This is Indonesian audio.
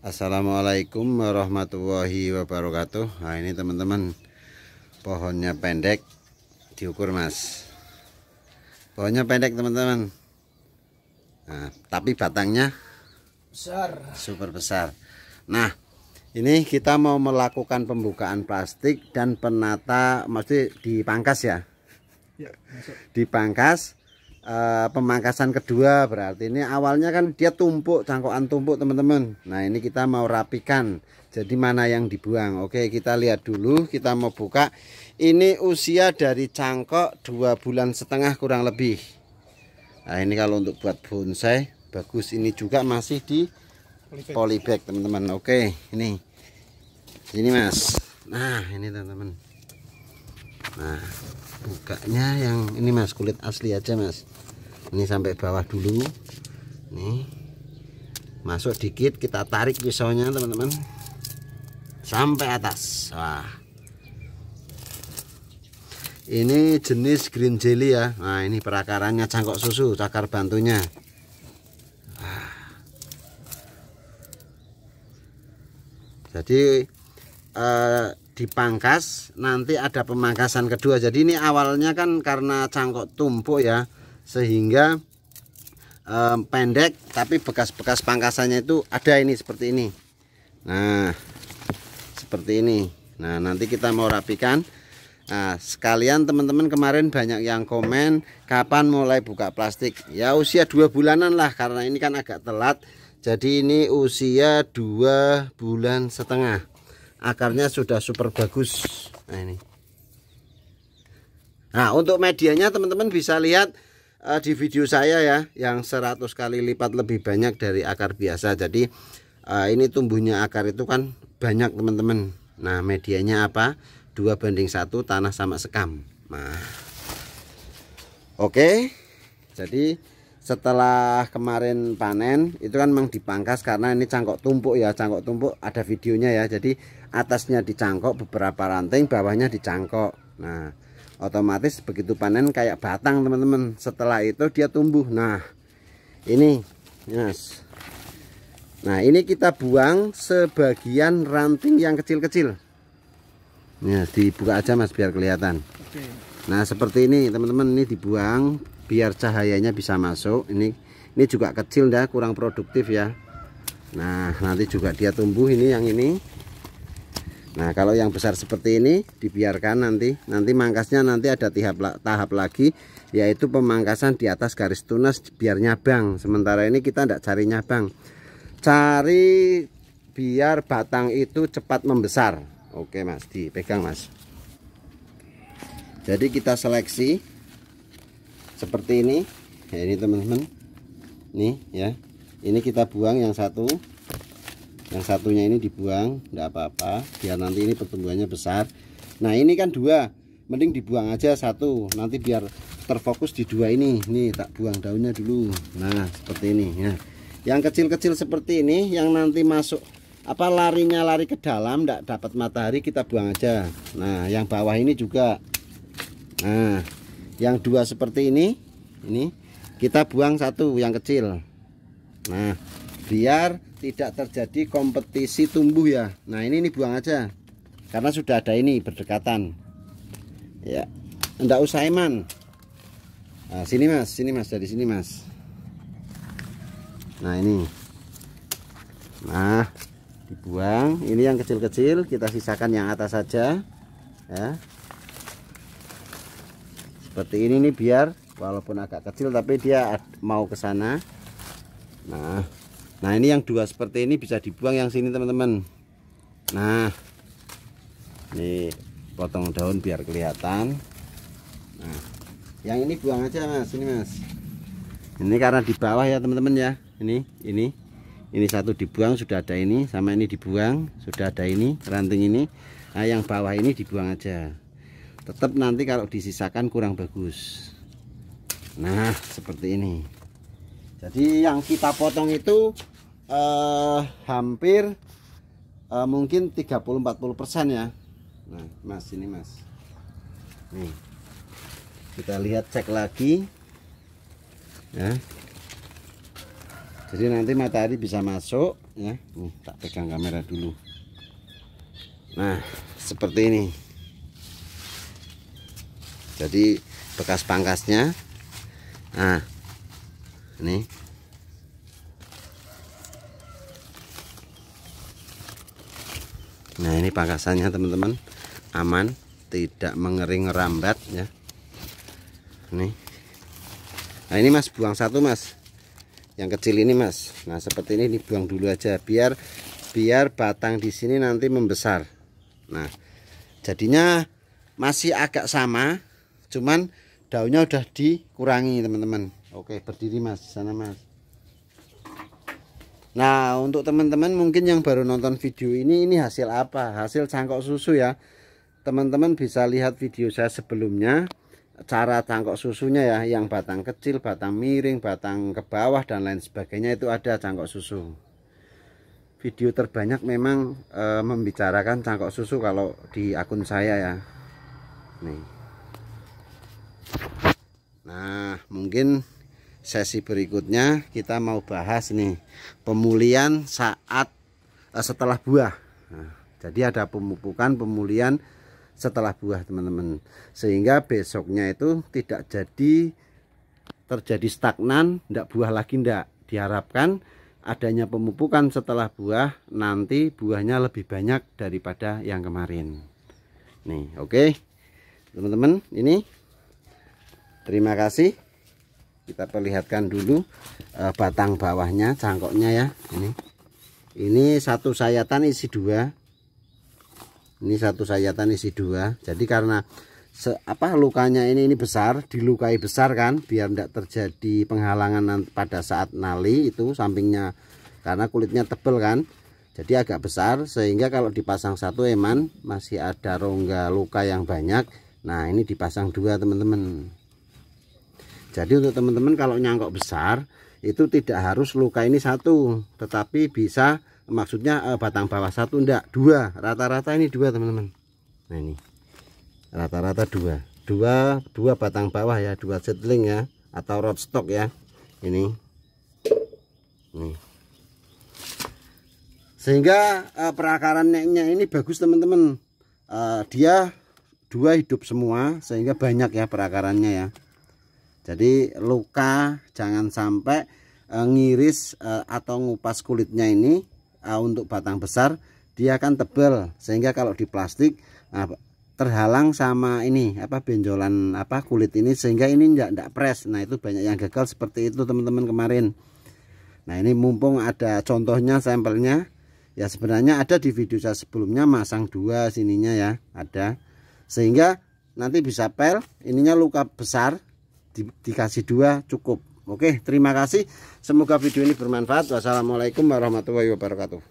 Assalamualaikum warahmatullahi wabarakatuh Nah ini teman-teman Pohonnya pendek Diukur mas Pohonnya pendek teman-teman nah, Tapi batangnya Besar Super besar Nah ini kita mau melakukan pembukaan plastik Dan penata Maksudnya dipangkas ya, ya Dipangkas e, pemangkasan kedua berarti ini awalnya kan dia tumpuk cangkokan tumpuk teman-teman nah ini kita mau rapikan jadi mana yang dibuang oke kita lihat dulu kita mau buka ini usia dari cangkok dua bulan setengah kurang lebih nah ini kalau untuk buat bonsai bagus ini juga masih di polybag teman-teman oke ini ini mas nah ini teman-teman nah bukanya yang ini mas kulit asli aja mas ini sampai bawah dulu nih masuk dikit kita tarik pisaunya teman-teman sampai atas wah ini jenis green jelly ya nah ini perakarannya cangkok susu cakar bantunya jadi eh, dipangkas nanti ada pemangkasan kedua jadi ini awalnya kan karena cangkok tumpuk ya sehingga eh, pendek tapi bekas-bekas pangkasannya itu ada ini seperti ini nah seperti ini nah nanti kita mau rapikan Nah, sekalian teman-teman kemarin banyak yang komen kapan mulai buka plastik. Ya usia dua bulanan lah karena ini kan agak telat. Jadi ini usia dua bulan setengah akarnya sudah super bagus nah ini nah untuk medianya teman-teman bisa lihat uh, di video saya ya yang 100 kali lipat lebih banyak dari akar biasa jadi uh, ini tumbuhnya akar itu kan banyak teman-teman nah medianya apa dua banding satu tanah sama sekam nah oke okay. jadi setelah kemarin panen itu kan memang dipangkas karena ini cangkok tumpuk ya cangkok tumpuk ada videonya ya jadi atasnya dicangkok beberapa ranting bawahnya dicangkok nah otomatis begitu panen kayak batang teman-teman setelah itu dia tumbuh nah ini yes. nah ini kita buang sebagian ranting yang kecil-kecil ya dibuka aja mas biar kelihatan Oke. nah seperti ini teman-teman ini dibuang biar cahayanya bisa masuk ini ini juga kecil dah kurang produktif ya nah nanti juga dia tumbuh ini yang ini nah kalau yang besar seperti ini dibiarkan nanti nanti mangkasnya nanti ada tahap tahap lagi yaitu pemangkasan di atas garis tunas biar nyabang sementara ini kita tidak cari nyabang cari biar batang itu cepat membesar oke mas dipegang mas jadi kita seleksi seperti ini ya ini teman-teman nih ya ini kita buang yang satu yang satunya ini dibuang tidak apa-apa biar nanti ini pertumbuhannya besar nah ini kan dua mending dibuang aja satu nanti biar terfokus di dua ini nih tak buang daunnya dulu nah seperti ini ya yang kecil-kecil seperti ini yang nanti masuk apa larinya lari ke dalam enggak dapat matahari kita buang aja nah yang bawah ini juga nah yang dua seperti ini ini kita buang satu yang kecil nah biar tidak terjadi kompetisi tumbuh ya nah ini ini buang aja karena sudah ada ini berdekatan ya enggak usah eman nah, sini mas sini mas dari sini mas nah ini nah dibuang ini yang kecil-kecil kita sisakan yang atas saja ya seperti ini nih biar walaupun agak kecil tapi dia mau ke sana nah nah ini yang dua seperti ini bisa dibuang yang sini teman-teman nah ini potong daun biar kelihatan nah yang ini buang aja mas ini mas ini karena di bawah ya teman-teman ya ini ini ini satu dibuang sudah ada ini sama ini dibuang sudah ada ini ranting ini nah yang bawah ini dibuang aja tetap nanti kalau disisakan kurang bagus nah seperti ini jadi yang kita potong itu eh, hampir eh, mungkin 30-40% ya nah mas ini mas nih kita lihat cek lagi ya jadi nanti matahari bisa masuk ya nih tak pegang kamera dulu nah seperti ini jadi bekas pangkasnya nah ini nah ini pangkasannya teman-teman aman tidak mengering rambat ya ini nah ini mas buang satu mas yang kecil ini mas nah seperti ini dibuang dulu aja biar biar batang di sini nanti membesar nah jadinya masih agak sama cuman daunnya udah dikurangi teman-teman oke berdiri mas sana mas nah untuk teman-teman mungkin yang baru nonton video ini ini hasil apa hasil cangkok susu ya teman-teman bisa lihat video saya sebelumnya cara cangkok susunya ya yang batang kecil batang miring batang ke bawah dan lain sebagainya itu ada cangkok susu video terbanyak memang e, membicarakan cangkok susu kalau di akun saya ya nih Nah mungkin sesi berikutnya kita mau bahas nih pemulihan saat eh, setelah buah nah, jadi ada pemupukan pemulihan setelah buah teman-teman sehingga besoknya itu tidak jadi terjadi stagnan tidak buah lagi tidak diharapkan adanya pemupukan setelah buah nanti buahnya lebih banyak daripada yang kemarin nih oke okay. teman-teman ini terima kasih kita perlihatkan dulu uh, batang bawahnya cangkoknya ya ini ini satu sayatan isi dua ini satu sayatan isi dua jadi karena se, apa lukanya ini ini besar dilukai besar kan biar tidak terjadi penghalangan pada saat nali itu sampingnya karena kulitnya tebel kan jadi agak besar sehingga kalau dipasang satu eman masih ada rongga luka yang banyak nah ini dipasang dua teman-teman jadi untuk teman-teman kalau nyangkok besar itu tidak harus luka ini satu tetapi bisa maksudnya eh, batang bawah satu enggak dua rata-rata ini dua teman-teman nah ini rata-rata dua dua dua batang bawah ya dua setling ya atau rootstock ya ini nih sehingga uh, perakaran neknya ini bagus teman-teman Uh, dia dua hidup semua sehingga banyak ya perakarannya ya jadi luka jangan sampai e, ngiris e, atau ngupas kulitnya ini e, untuk batang besar dia akan tebal sehingga kalau di plastik terhalang sama ini apa benjolan apa kulit ini sehingga ini tidak enggak pres nah itu banyak yang gagal seperti itu teman-teman kemarin nah ini mumpung ada contohnya sampelnya ya sebenarnya ada di video saya sebelumnya masang dua sininya ya ada sehingga nanti bisa pel ininya luka besar di, dikasih dua cukup oke terima kasih semoga video ini bermanfaat wassalamualaikum warahmatullahi wabarakatuh